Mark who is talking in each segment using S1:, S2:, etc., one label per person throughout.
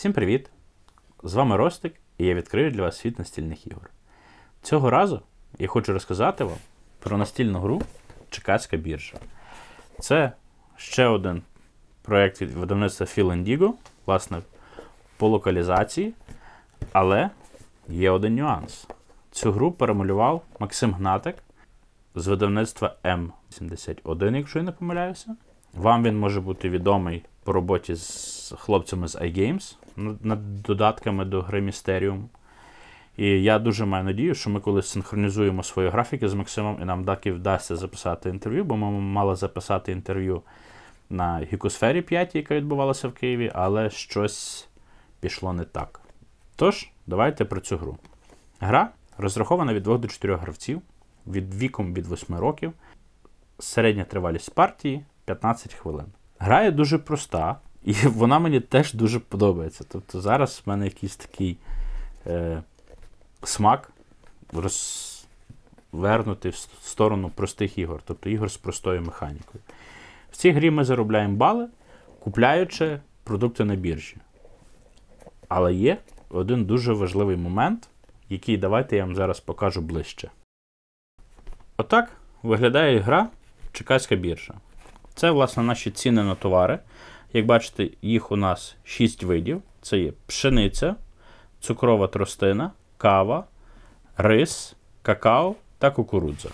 S1: Всім привіт! З вами Ростик, і я відкрию для вас світ настільних ігор. Цього разу я хочу розказати вам про настільну гру Чекацька біржа. Це ще один проєкт від видавництва Fill власне, по локалізації. Але є один нюанс. Цю гру перемалював Максим Гнатик з видавництва М71, якщо я не помиляюся. Вам він може бути відомий по роботі з хлопцями з iGames. Ну, над додатками до гри Mysterium. І я дуже маю надію, що ми колись синхронізуємо свої графіки з Максимом, і нам так і вдасться записати інтерв'ю, бо ми мали записати інтерв'ю на Гікосфері 5, яка відбувалася в Києві, але щось пішло не так. Тож, давайте про цю гру. Гра розрахована від 2 до 4 гравців, від віком від 8 років, середня тривалість партії 15 хвилин. Гра дуже проста, і вона мені теж дуже подобається. Тобто зараз в мене якийсь такий е, смак розвернутий в сторону простих ігор, тобто ігор з простою механікою. В цій грі ми заробляємо бали, купляючи продукти на біржі. Але є один дуже важливий момент, який давайте я вам зараз покажу ближче. Отак виглядає гра Чекаська біржа. Це, власне, наші ціни на товари. Як бачите, їх у нас 6 видів: це є пшениця, цукрова тростина, кава, рис, какао та кукурудза.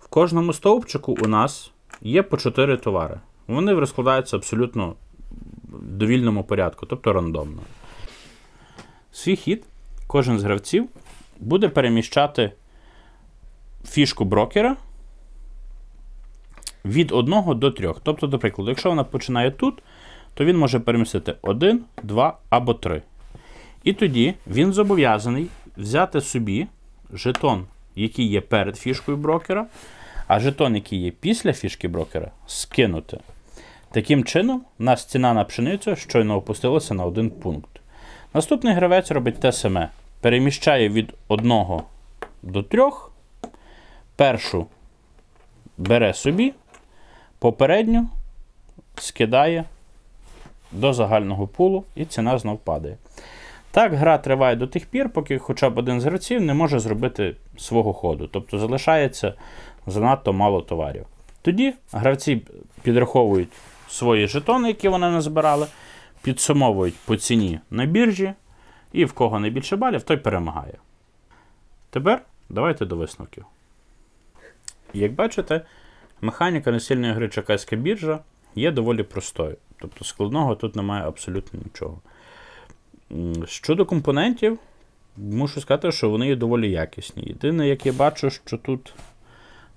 S1: В кожному стовпчику у нас є по 4 товари. Вони розкладаються абсолютно в довільному порядку, тобто рандомно. Свій хід кожен з гравців буде переміщати фішку брокера від 1 до 3. Тобто, до прикладу, якщо вона починає тут, то він може перемістити 1, 2 або 3. І тоді він зобов'язаний взяти собі жетон, який є перед фішкою брокера, а жетон, який є після фішки брокера, скинути. Таким чином, у нас ціна на пшеницю щойно опустилася на один пункт. Наступний гравець робить те саме. Переміщає від 1 до 3. Першу бере собі, попередню скидає до загального пулу, і ціна знов падає. Так, гра триває до тих пір, поки хоча б один з гравців не може зробити свого ходу, тобто залишається занадто мало товарів. Тоді гравці підраховують свої жетони, які вони назбирали, підсумовують по ціні на біржі, і в кого найбільше балів, той перемагає. Тепер давайте до висновків. Як бачите, Механіка насильної гри Чакайська біржа є доволі простою. Тобто складного тут немає абсолютно нічого. Щодо компонентів, мушу сказати, що вони є доволі якісні. Єдине, як я бачу, що тут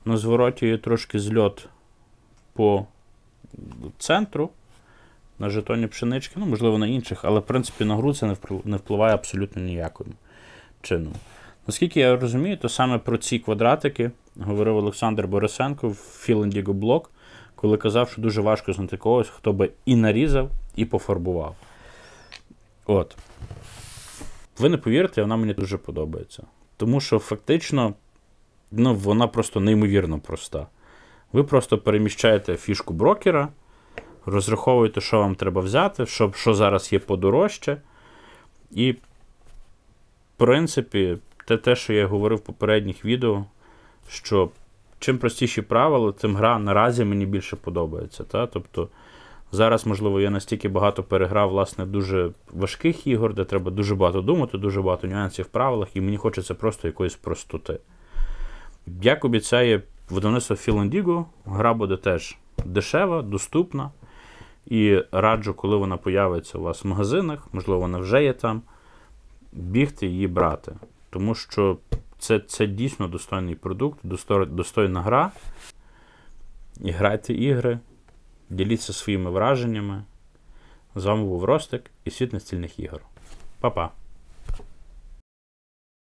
S1: на звороті є трошки зльот по центру на жетоні пшенички, ну, можливо, на інших, але в принципі на гру це не впливає абсолютно ніяким чином. Наскільки я розумію, то саме про ці квадратики говорив Олександр Борисенко в Філендіго Блок, коли казав, що дуже важко знайти когось, хто би і нарізав, і пофарбував. От. Ви не повірите, вона мені дуже подобається. Тому що фактично ну, вона просто неймовірно проста. Ви просто переміщаєте фішку брокера, розраховуєте, що вам треба взяти, що, що зараз є подорожче. І, в принципі, те, те, що я говорив в попередніх відео, що чим простіші правила, тим гра наразі мені більше подобається. Та? Тобто зараз, можливо, я настільки багато переграв власне, дуже важких ігор, де треба дуже багато думати, дуже багато нюансів в правилах, і мені хочеться просто якоїсь простоти. Як обіцяє видавництво Філандіго, гра буде теж дешева, доступна. І раджу, коли вона появиться у вас в магазинах, можливо, вона вже є там, бігти її брати. Тому що це це дійсно достойний продукт, достойна гра. І грайте ігри, діліться своїми враженнями. З вами був Ростик і світ настільних ігор. Па-па!